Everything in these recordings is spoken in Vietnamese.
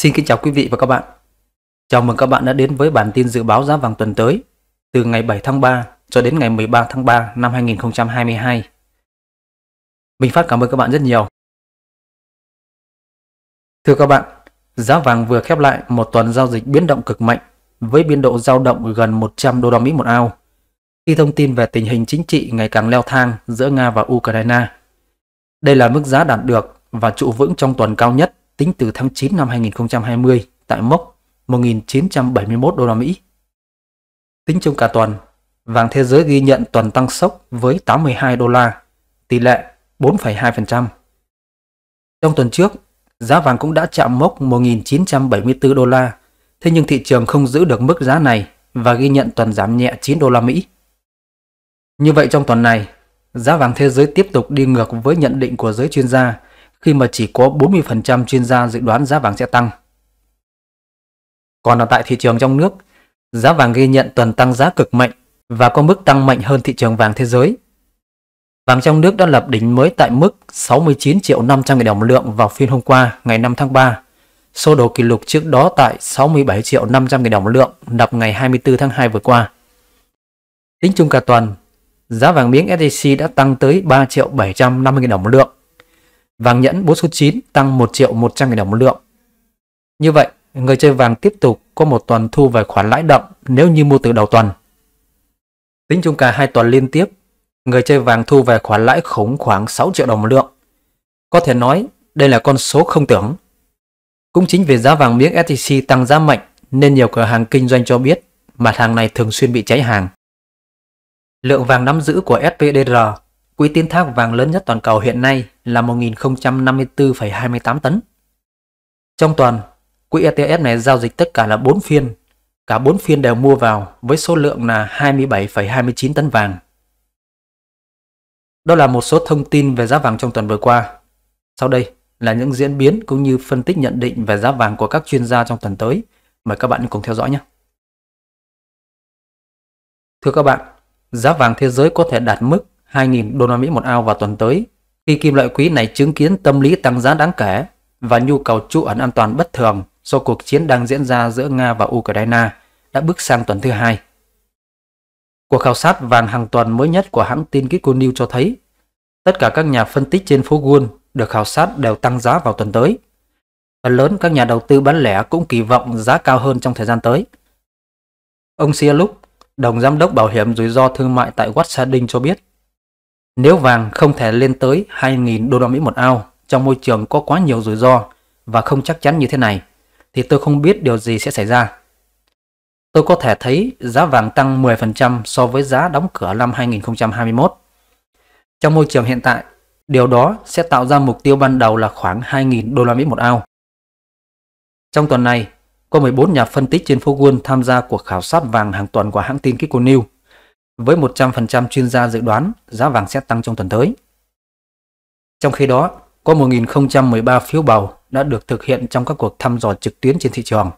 Xin kính chào quý vị và các bạn. Chào mừng các bạn đã đến với bản tin dự báo giá vàng tuần tới từ ngày 7 tháng 3 cho đến ngày 13 tháng 3 năm 2022. Mình Phát cảm ơn các bạn rất nhiều. Thưa các bạn, giá vàng vừa khép lại một tuần giao dịch biến động cực mạnh với biên độ giao động gần 100 đô la Mỹ một ao khi thông tin về tình hình chính trị ngày càng leo thang giữa Nga và Ukraine. Đây là mức giá đạt được và trụ vững trong tuần cao nhất tính từ tháng 9 năm 2020 tại mốc 1971 đô la Mỹ. Tính chung cả tuần, vàng thế giới ghi nhận tuần tăng sốc với 82 đô la, tỷ lệ 4,2%. Trong tuần trước, giá vàng cũng đã chạm mốc 1974 đô la, thế nhưng thị trường không giữ được mức giá này và ghi nhận tuần giảm nhẹ 9 đô la Mỹ. Như vậy trong tuần này, giá vàng thế giới tiếp tục đi ngược với nhận định của giới chuyên gia khi mà chỉ có 40% chuyên gia dự đoán giá vàng sẽ tăng. Còn ở tại thị trường trong nước, giá vàng ghi nhận tuần tăng giá cực mạnh và có mức tăng mạnh hơn thị trường vàng thế giới. Vàng trong nước đã lập đỉnh mới tại mức 69 triệu 500 nghìn đồng một lượng vào phiên hôm qua ngày 5 tháng 3, số đầu kỷ lục trước đó tại 67 triệu 500 nghìn đồng một lượng đập ngày 24 tháng 2 vừa qua. Tính chung cả tuần, giá vàng miếng SJC đã tăng tới 3 triệu 750 nghìn đồng một lượng, Vàng nhẫn 4 số 9 tăng 1 triệu 100 nghìn đồng một lượng. Như vậy, người chơi vàng tiếp tục có một tuần thu về khoản lãi đậm nếu như mua từ đầu tuần. Tính chung cả hai tuần liên tiếp, người chơi vàng thu về khoản lãi khủng khoảng 6 triệu đồng một lượng. Có thể nói, đây là con số không tưởng. Cũng chính vì giá vàng miếng SJC tăng giá mạnh nên nhiều cửa hàng kinh doanh cho biết mặt hàng này thường xuyên bị cháy hàng. Lượng vàng nắm giữ của SPDR Quỹ tiến thác vàng lớn nhất toàn cầu hiện nay là 1.054,28 tấn. Trong tuần, quỹ ETF này giao dịch tất cả là 4 phiên. Cả 4 phiên đều mua vào với số lượng là 27,29 tấn vàng. Đó là một số thông tin về giá vàng trong tuần vừa qua. Sau đây là những diễn biến cũng như phân tích nhận định về giá vàng của các chuyên gia trong tuần tới. Mời các bạn cùng theo dõi nhé. Thưa các bạn, giá vàng thế giới có thể đạt mức 2.000 đô la Mỹ một ao vào tuần tới khi kim loại quý này chứng kiến tâm lý tăng giá đáng kể và nhu cầu trú ẩn an toàn bất thường do cuộc chiến đang diễn ra giữa Nga và Ukraine đã bước sang tuần thứ hai. Cuộc khảo sát vàng hàng tuần mới nhất của hãng tin Kiko News cho thấy tất cả các nhà phân tích trên phố Wall được khảo sát đều tăng giá vào tuần tới. Phần lớn các nhà đầu tư bán lẻ cũng kỳ vọng giá cao hơn trong thời gian tới. Ông Sia Lúc, đồng giám đốc bảo hiểm rủi ro thương mại tại Watsading cho biết nếu vàng không thể lên tới 2.000 đô la Mỹ một ao trong môi trường có quá nhiều rủi ro và không chắc chắn như thế này, thì tôi không biết điều gì sẽ xảy ra. Tôi có thể thấy giá vàng tăng 10% so với giá đóng cửa năm 2021. Trong môi trường hiện tại, điều đó sẽ tạo ra mục tiêu ban đầu là khoảng 2.000 đô la Mỹ một ao. Trong tuần này, có 14 nhà phân tích trên phố Wall tham gia cuộc khảo sát vàng hàng tuần của hãng tin Kiko News với 100% chuyên gia dự đoán giá vàng sẽ tăng trong tuần tới. Trong khi đó, có 1.013 phiếu bầu đã được thực hiện trong các cuộc thăm dò trực tuyến trên thị trường.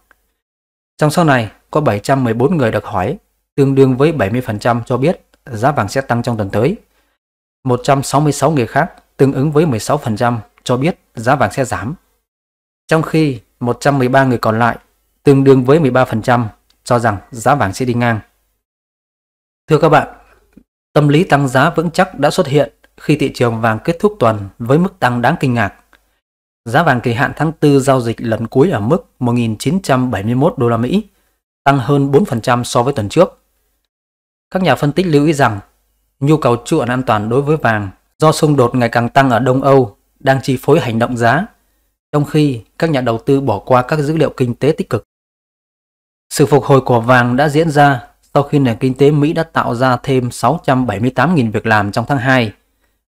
Trong số này, có 714 người được hỏi, tương đương với 70% cho biết giá vàng sẽ tăng trong tuần tới. 166 người khác, tương ứng với 16% cho biết giá vàng sẽ giảm. Trong khi 113 người còn lại, tương đương với 13% cho rằng giá vàng sẽ đi ngang. Thưa các bạn, tâm lý tăng giá vững chắc đã xuất hiện khi thị trường vàng kết thúc tuần với mức tăng đáng kinh ngạc. Giá vàng kỳ hạn tháng 4 giao dịch lần cuối ở mức 1971 đô la Mỹ, tăng hơn 4% so với tuần trước. Các nhà phân tích lưu ý rằng nhu cầu trú ẩn an toàn đối với vàng do xung đột ngày càng tăng ở Đông Âu đang chi phối hành động giá, trong khi các nhà đầu tư bỏ qua các dữ liệu kinh tế tích cực. Sự phục hồi của vàng đã diễn ra sau khi nền kinh tế Mỹ đã tạo ra thêm 678.000 việc làm trong tháng 2.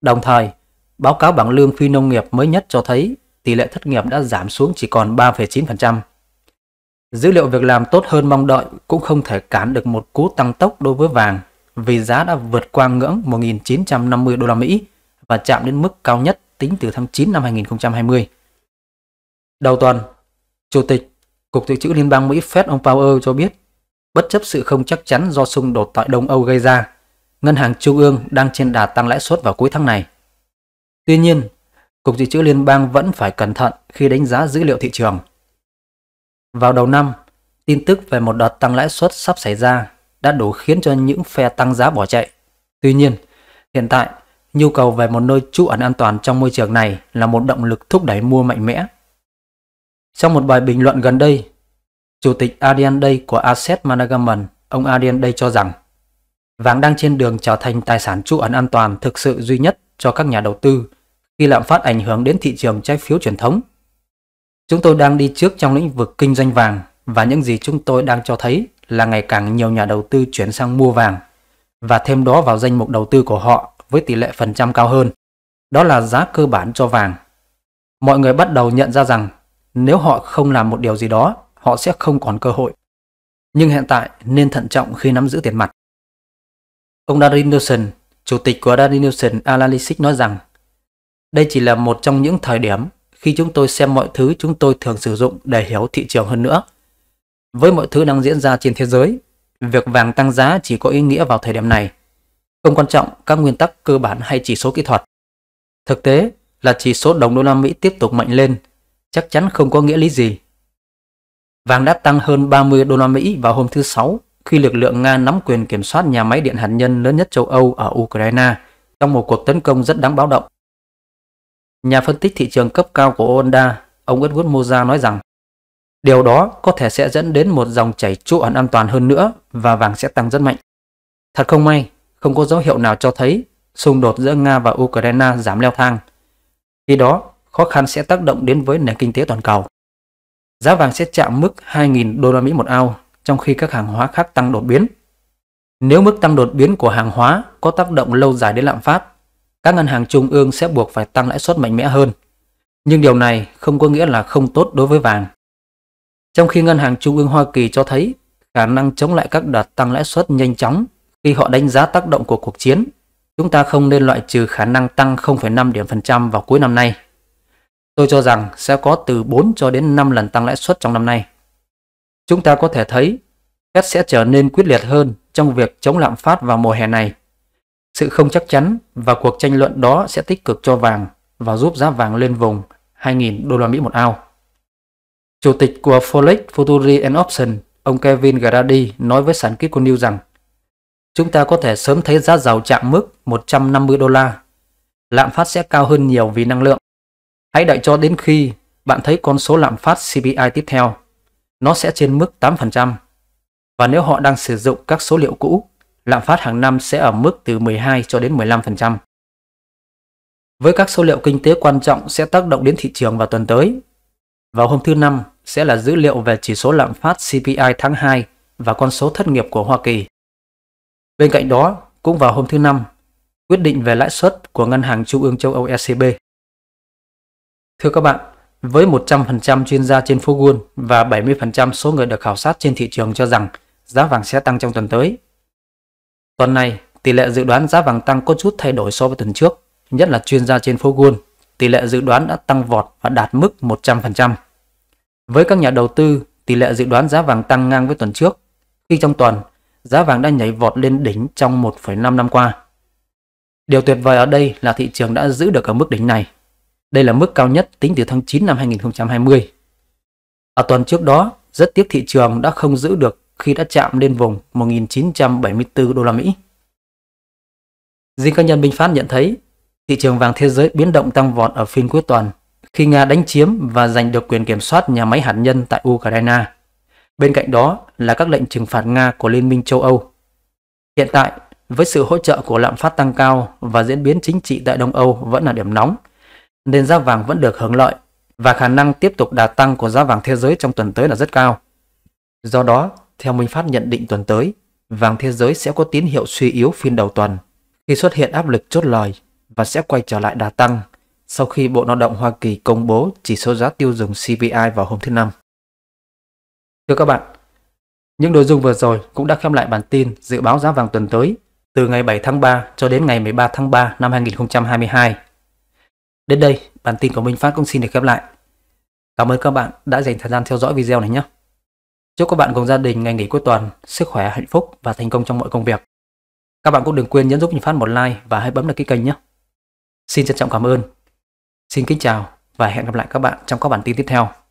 Đồng thời, báo cáo bảng lương phi nông nghiệp mới nhất cho thấy tỷ lệ thất nghiệp đã giảm xuống chỉ còn 3,9%. Dữ liệu việc làm tốt hơn mong đợi cũng không thể cản được một cú tăng tốc đối với vàng vì giá đã vượt qua ngưỡng 1.950 đô la Mỹ và chạm đến mức cao nhất tính từ tháng 9 năm 2020. Đầu tuần, Chủ tịch Cục Dự trữ Liên bang Mỹ Fed ông Powell cho biết bất chấp sự không chắc chắn do xung đột tại Đông Âu gây ra. Ngân hàng Trung ương đang trên đà tăng lãi suất vào cuối tháng này. Tuy nhiên, Cục Dự trữ Liên bang vẫn phải cẩn thận khi đánh giá dữ liệu thị trường. Vào đầu năm, tin tức về một đợt tăng lãi suất sắp xảy ra đã đủ khiến cho những phe tăng giá bỏ chạy. Tuy nhiên, hiện tại, nhu cầu về một nơi trú ẩn an toàn trong môi trường này là một động lực thúc đẩy mua mạnh mẽ. Trong một bài bình luận gần đây, Chủ tịch Aryan Day của Asset Management, ông Aryan Day cho rằng vàng đang trên đường trở thành tài sản trú ẩn an toàn thực sự duy nhất cho các nhà đầu tư khi lạm phát ảnh hưởng đến thị trường trái phiếu truyền thống. Chúng tôi đang đi trước trong lĩnh vực kinh doanh vàng và những gì chúng tôi đang cho thấy là ngày càng nhiều nhà đầu tư chuyển sang mua vàng và thêm đó vào danh mục đầu tư của họ với tỷ lệ phần trăm cao hơn. Đó là giá cơ bản cho vàng. Mọi người bắt đầu nhận ra rằng nếu họ không làm một điều gì đó họ sẽ không còn cơ hội. Nhưng hiện tại nên thận trọng khi nắm giữ tiền mặt. Ông Darin Nielsen, chủ tịch của Darin Nielsen analysis nói rằng đây chỉ là một trong những thời điểm khi chúng tôi xem mọi thứ chúng tôi thường sử dụng để hiểu thị trường hơn nữa. Với mọi thứ đang diễn ra trên thế giới, việc vàng tăng giá chỉ có ý nghĩa vào thời điểm này. Không quan trọng các nguyên tắc cơ bản hay chỉ số kỹ thuật. Thực tế là chỉ số đồng đô la Mỹ tiếp tục mạnh lên, chắc chắn không có nghĩa lý gì Vàng đã tăng hơn 30 đô la Mỹ vào hôm thứ Sáu khi lực lượng Nga nắm quyền kiểm soát nhà máy điện hạt nhân lớn nhất châu Âu ở Ukraine trong một cuộc tấn công rất đáng báo động. Nhà phân tích thị trường cấp cao của Honda, ông Edward Moza nói rằng điều đó có thể sẽ dẫn đến một dòng chảy trụ ẩn an toàn hơn nữa và vàng sẽ tăng rất mạnh. Thật không may, không có dấu hiệu nào cho thấy xung đột giữa Nga và Ukraine giảm leo thang. Khi đó, khó khăn sẽ tác động đến với nền kinh tế toàn cầu giá vàng sẽ chạm mức 2.000 đô la Mỹ một ao, trong khi các hàng hóa khác tăng đột biến. Nếu mức tăng đột biến của hàng hóa có tác động lâu dài đến lạm phát, các ngân hàng trung ương sẽ buộc phải tăng lãi suất mạnh mẽ hơn. Nhưng điều này không có nghĩa là không tốt đối với vàng. Trong khi Ngân hàng Trung ương Hoa Kỳ cho thấy khả năng chống lại các đợt tăng lãi suất nhanh chóng khi họ đánh giá tác động của cuộc chiến, chúng ta không nên loại trừ khả năng tăng 0,5 điểm phần trăm vào cuối năm nay. Tôi cho rằng sẽ có từ 4 cho đến 5 lần tăng lãi suất trong năm nay. Chúng ta có thể thấy Fed sẽ trở nên quyết liệt hơn trong việc chống lạm phát vào mùa hè này. Sự không chắc chắn và cuộc tranh luận đó sẽ tích cực cho vàng và giúp giá vàng lên vùng 2.000 đô la Mỹ một ao. Chủ tịch của Forex Futuri and Option, ông Kevin Grady nói với sản Kitco News rằng chúng ta có thể sớm thấy giá dầu chạm mức 150 đô la. Lạm phát sẽ cao hơn nhiều vì năng lượng Hãy đợi cho đến khi bạn thấy con số lạm phát CPI tiếp theo. Nó sẽ trên mức 8%. Và nếu họ đang sử dụng các số liệu cũ, lạm phát hàng năm sẽ ở mức từ 12 cho đến 15%. Với các số liệu kinh tế quan trọng sẽ tác động đến thị trường vào tuần tới. Vào hôm thứ Năm sẽ là dữ liệu về chỉ số lạm phát CPI tháng 2 và con số thất nghiệp của Hoa Kỳ. Bên cạnh đó, cũng vào hôm thứ Năm, quyết định về lãi suất của Ngân hàng Trung ương châu Âu ECB Thưa các bạn, với 100% chuyên gia trên phố Wall và 70% số người được khảo sát trên thị trường cho rằng giá vàng sẽ tăng trong tuần tới. Tuần này, tỷ lệ dự đoán giá vàng tăng có chút thay đổi so với tuần trước, nhất là chuyên gia trên phố Wall, tỷ lệ dự đoán đã tăng vọt và đạt mức 100%. Với các nhà đầu tư, tỷ lệ dự đoán giá vàng tăng ngang với tuần trước, khi trong tuần, giá vàng đã nhảy vọt lên đỉnh trong 1,5 năm qua. Điều tuyệt vời ở đây là thị trường đã giữ được ở mức đỉnh này đây là mức cao nhất tính từ tháng 9 năm 2020. Ở tuần trước đó, rất tiếc thị trường đã không giữ được khi đã chạm lên vùng 1974 đô la Mỹ. Riêng các nhân binh phát nhận thấy, thị trường vàng thế giới biến động tăng vọt ở phiên cuối tuần khi Nga đánh chiếm và giành được quyền kiểm soát nhà máy hạt nhân tại Ukraine. Bên cạnh đó là các lệnh trừng phạt Nga của Liên minh châu Âu. Hiện tại, với sự hỗ trợ của lạm phát tăng cao và diễn biến chính trị tại Đông Âu vẫn là điểm nóng – nên giá vàng vẫn được hưởng lợi và khả năng tiếp tục đà tăng của giá vàng thế giới trong tuần tới là rất cao. Do đó, theo Minh Phát nhận định tuần tới, vàng thế giới sẽ có tín hiệu suy yếu phiên đầu tuần khi xuất hiện áp lực chốt lời và sẽ quay trở lại đà tăng sau khi Bộ Lao động Hoa Kỳ công bố chỉ số giá tiêu dùng CPI vào hôm thứ Năm. Thưa các bạn, những nội dung vừa rồi cũng đã khép lại bản tin dự báo giá vàng tuần tới từ ngày 7 tháng 3 cho đến ngày 13 tháng 3 năm 2022. Đến đây, bản tin của Minh Phát cũng xin được khép lại. Cảm ơn các bạn đã dành thời gian theo dõi video này nhé. Chúc các bạn cùng gia đình ngày nghỉ cuối tuần, sức khỏe, hạnh phúc và thành công trong mọi công việc. Các bạn cũng đừng quên nhấn giúp Minh Phát một like và hãy bấm đăng ký kênh nhé. Xin trân trọng cảm ơn. Xin kính chào và hẹn gặp lại các bạn trong các bản tin tiếp theo.